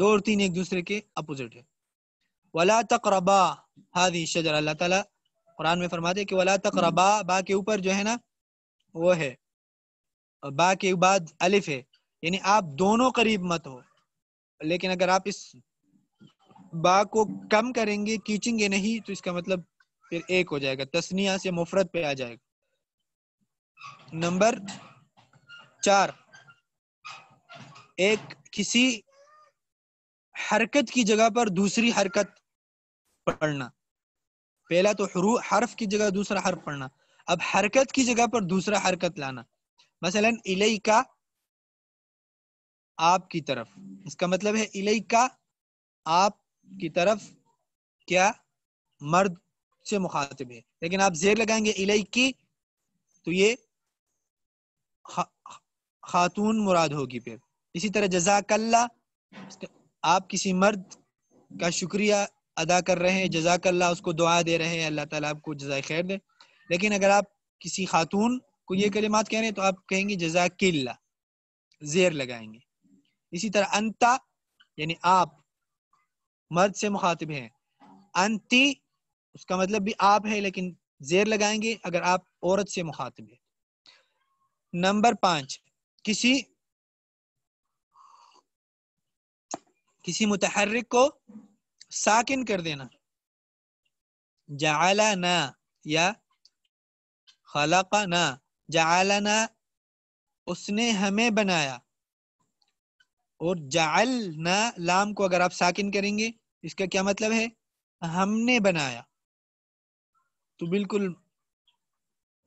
दो और तीन एक दूसरे के अपोजिट है वला रबा हादी शजर अल्लाह ताला कुरान में फरमाते कि वला रबा बा के ऊपर जो है ना वो है और बा के बाद अलिफ है यानी आप दोनों करीब मत हो लेकिन अगर आप इस बा को कम करेंगे कीचेंगे नहीं तो इसका मतलब फिर एक हो जाएगा तस्निया से मुफरत पे आ जाएगा नंबर चार एक किसी हरकत की जगह पर दूसरी हरकत पढ़ना पहला तो हरू हर्फ की जगह दूसरा हर्फ पढ़ना अब हरकत की जगह पर दूसरा हरकत लाना मसलन इलई का आपकी तरफ इसका मतलब है इलई का आप की तरफ क्या मर्द से मुखातिब है लेकिन आप जेर लगाएंगे इलई की तो ये खातून मुराद होगी फिर इसी तरह जजाकल्ला आप किसी मर्द का शुक्रिया अदा कर रहे हैं जजाकल्ला उसको दुआ दे रहे हैं अल्लाह ताला आपको जजाय खैर दे लेकिन अगर आप किसी खातून को ये कलिमात कह रहे हैं तो आप कहेंगे जजाकिल्ला जेर लगाएंगे इसी तरह अंता यानी आप मर्द से मुखातिब हैं अंति उसका मतलब भी आप है लेकिन जेर लगाएंगे अगर आप औरत से मुखातब है नंबर पांच किसी किसी मुतहरिक को साकिन कर देना जाला ना या खलका ना जाला ना उसने हमें बनाया और जाल ना लाम को अगर आप साकिन करेंगे इसका क्या मतलब है हमने बनाया तो बिल्कुल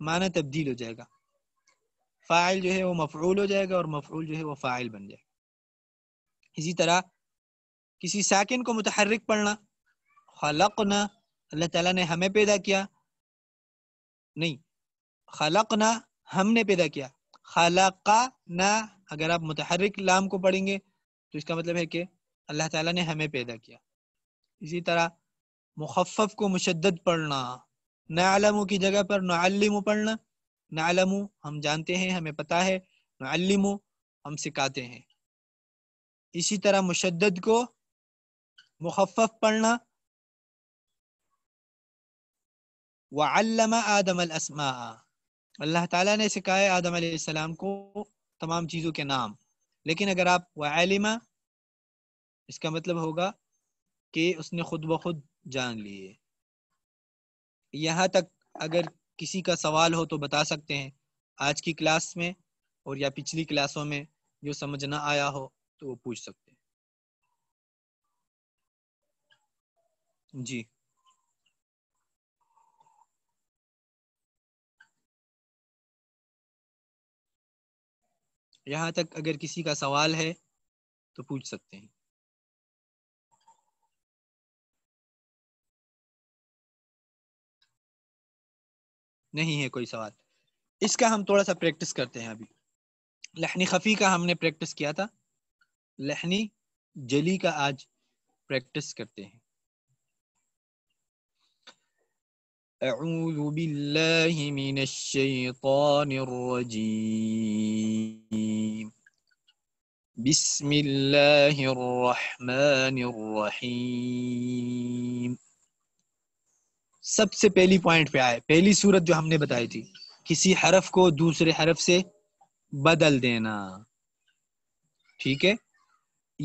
माना तब्दील हो जाएगा फ़ाइल जो है वो मफरूल हो जाएगा और मफरूल जो है वो फ़ाइल बन जाएगा इसी तरह किसी साकिन को मुतहरक पढ़ना खलक ना अल्लाह ताला ने हमें पैदा किया नहीं ना हमने पैदा किया खलका ना अगर आप मुतहरक लाम को पढ़ेंगे तो इसका मतलब है कि अल्लाह ताला ने हमें पैदा किया इसी तरह मुखफ़ को मुशद पढ़ना नालमु की जगह पर नालमु पढ़ना नालमु हम जानते हैं हमें पता है नालमु हम सिखाते हैं इसी तरह मुशद को मुखफ़ पढ़ना वल्लमा आदम असमा अल्लाह ताला ने सिखाया आदम सलाम को तमाम चीज़ों के नाम लेकिन अगर आप वलिमा इसका मतलब होगा कि उसने खुद ब खुद जान लिए यहाँ तक अगर किसी का सवाल हो तो बता सकते हैं आज की क्लास में और या पिछली क्लासों में जो समझना आया हो तो वो पूछ सकते हैं जी यहाँ तक अगर किसी का सवाल है तो पूछ सकते हैं नहीं है कोई सवाल इसका हम थोड़ा सा प्रैक्टिस करते हैं अभी लहनी खफ़ी का हमने प्रैक्टिस किया था लहनी जली का आज प्रैक्टिस करते हैं أعوذ بالله من الشيطان الرجيم بسم الله الرحمن الرحيم सबसे पहली पॉइंट पे आए पहली सूरत जो हमने बताई थी किसी हरफ को दूसरे हरफ से बदल देना ठीक है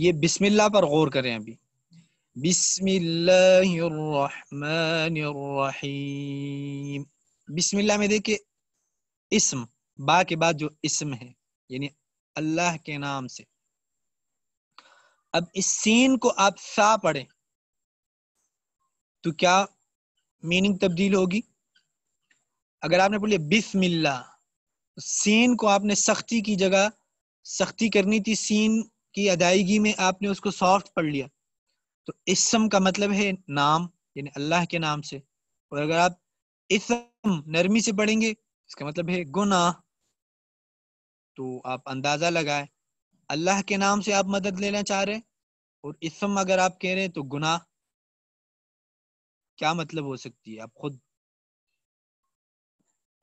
ये बिस्मिल्लाह पर गौर करें अभी बिस्मिल्लाहिर्रहमानिर्रहीम बिस्मिल्लाह में देखिए इसम बा के बाद जो इसम है यानी अल्लाह के नाम से अब इस सीन को आप सा पढ़ें तो क्या मीनिंग तब्दील होगी अगर आपने बोलिए बिस्मिल्ला सीन को आपने सख्ती की जगह सख्ती करनी थी सीन की अदायगी में आपने उसको सॉफ्ट पढ़ लिया तो इसम का मतलब है नाम यानी अल्लाह के नाम से और अगर आप इसम नरमी से पढ़ेंगे इसका मतलब है गुनाह तो आप अंदाज़ा लगाए अल्लाह के नाम से आप मदद लेना चाह रहे हैं और इसम अगर आप कह रहे हैं तो गुनाह क्या मतलब हो सकती है आप खुद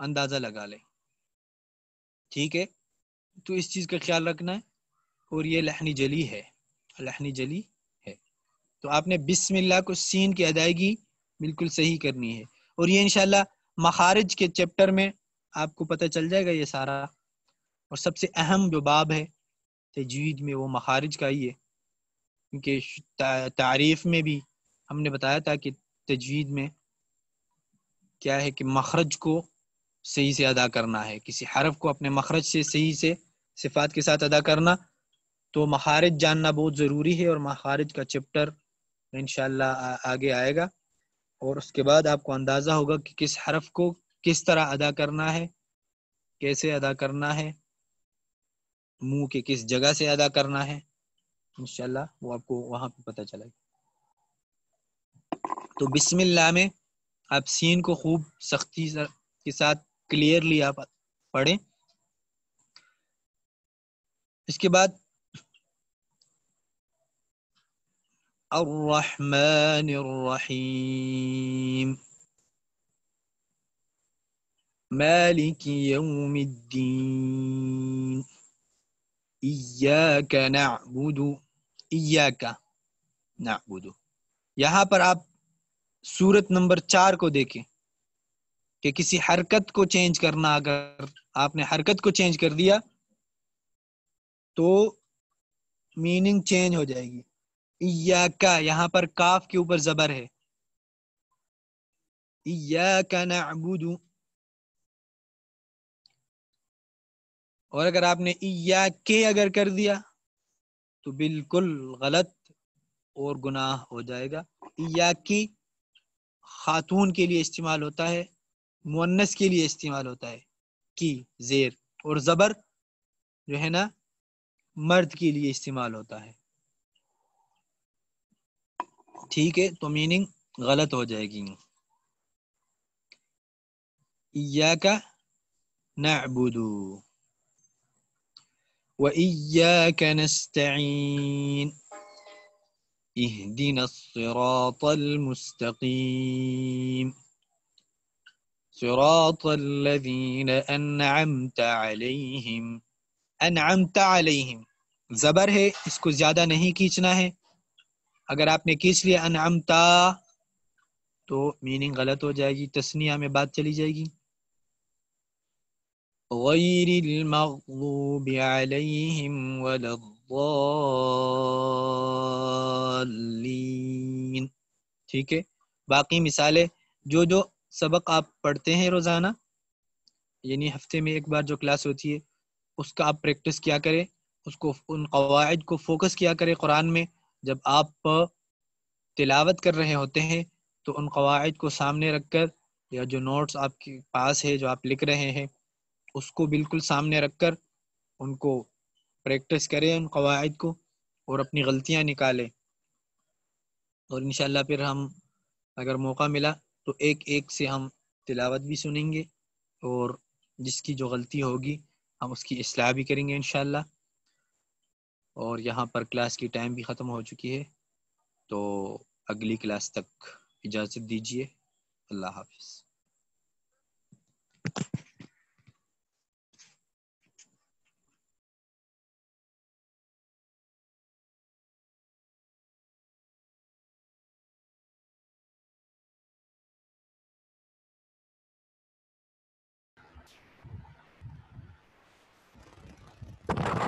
अंदाजा लगा लें ठीक है तो इस चीज़ का ख्याल रखना है और ये लहनी जली है लहनी जली है तो आपने बिस्मिल्लाह को सीन की अदायगी बिल्कुल सही करनी है और ये इनशाला मखारज के चैप्टर में आपको पता चल जाएगा ये सारा और सबसे अहम जो बाब है तजवीद में वो मखारज का ही है क्योंकि तारीफ में भी हमने बताया था कि तजवीद में क्या है कि मखरज को सही से अदा करना है किसी हरफ को अपने मखरज से सही से सिफात के साथ अदा करना तो मखारज जानना बहुत ज़रूरी है और मखारज का चैप्टर इन आगे आएगा और उसके बाद आपको अंदाज़ा होगा कि किस हरफ को किस तरह अदा करना है कैसे अदा करना है मुंह के किस जगह से अदा करना है इनशाला वो आपको वहाँ पे पता चलेगा तो बिस्मिल्लाह में आप सीन को खूब सख्ती के साथ क्लियरली आप पढ़ें इसके बाद अर्रहमानिर्रहीम मालिक यौमिद्दीन इय्याक नअबुदु इय्याक नअबुदु यहां पर आप सूरत नंबर चार को देखें कि किसी हरकत को चेंज करना अगर आपने हरकत को चेंज कर दिया तो मीनिंग चेंज हो जाएगी या का पर काफ के ऊपर जबर है या का नबूदू और अगर आपने इया के अगर कर दिया तो बिल्कुल गलत और गुनाह हो जाएगा इया की खातून के लिए इस्तेमाल होता है मुन्नस के लिए इस्तेमाल होता है की जेर और ज़बर जो है ना मर्द के लिए इस्तेमाल होता है ठीक है तो मीनिंग गलत हो जाएगी का नबुदू व नस्तीन اهدنا الصراط المستقيم صراط الذين انعمت عليهم انعمت عليهم زبر ہے اس کو زیادہ نہیں کیچنا ہے اگر آپ نے کیچ لیا انعمتا تو میننگ غلط ہو جائے گی تسنیہ میں بات چلی جائے گی غیر المغضوب علیہم ولا ضالين ठीक है बाकी मिसालें जो जो सबक आप पढ़ते हैं रोज़ाना यानी हफ्ते में एक बार जो क्लास होती है उसका आप प्रैक्टिस किया करें उसको उन कवायद को फोकस किया करें कुरान में जब आप तिलावत कर रहे होते हैं तो उन कवायद को सामने रख कर या जो नोट्स आपके पास है जो आप लिख रहे हैं उसको बिल्कुल सामने रख कर उनको प्रैक्टिस करें उन कवायद को और अपनी गलतियाँ निकालें और इनशाला फिर हम अगर मौका मिला तो एक एक से हम तिलावत भी सुनेंगे और जिसकी जो गलती होगी हम उसकी असलाह भी करेंगे इन और यहाँ पर क्लास की टाइम भी ख़त्म हो चुकी है तो अगली क्लास तक इजाज़त दीजिए अल्लाह हाफिज़ Thank you